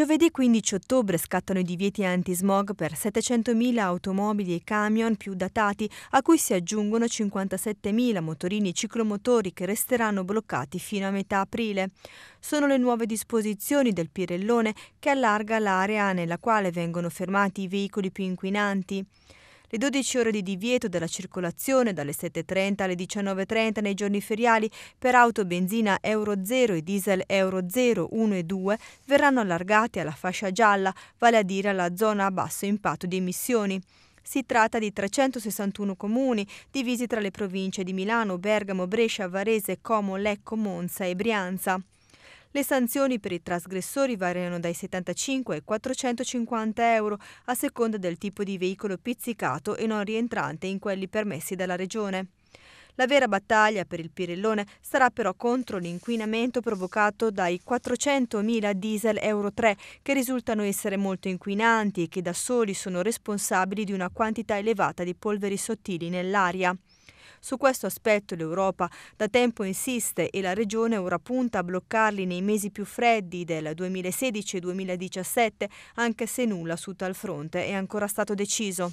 giovedì 15 ottobre scattano i divieti antismog per 700.000 automobili e camion più datati, a cui si aggiungono 57.000 motorini e ciclomotori che resteranno bloccati fino a metà aprile. Sono le nuove disposizioni del Pirellone che allarga l'area nella quale vengono fermati i veicoli più inquinanti. Le 12 ore di divieto della circolazione dalle 7.30 alle 19.30 nei giorni feriali per auto benzina Euro 0 e diesel Euro 0, 1 e 2 verranno allargate alla fascia gialla, vale a dire alla zona a basso impatto di emissioni. Si tratta di 361 comuni divisi tra le province di Milano, Bergamo, Brescia, Varese, Como, Lecco, Monza e Brianza. Le sanzioni per i trasgressori variano dai 75 ai 450 euro a seconda del tipo di veicolo pizzicato e non rientrante in quelli permessi dalla Regione. La vera battaglia per il Pirellone sarà però contro l'inquinamento provocato dai 400.000 diesel Euro 3 che risultano essere molto inquinanti e che da soli sono responsabili di una quantità elevata di polveri sottili nell'aria. Su questo aspetto l'Europa da tempo insiste e la regione ora punta a bloccarli nei mesi più freddi del 2016 e 2017, anche se nulla su tal fronte è ancora stato deciso.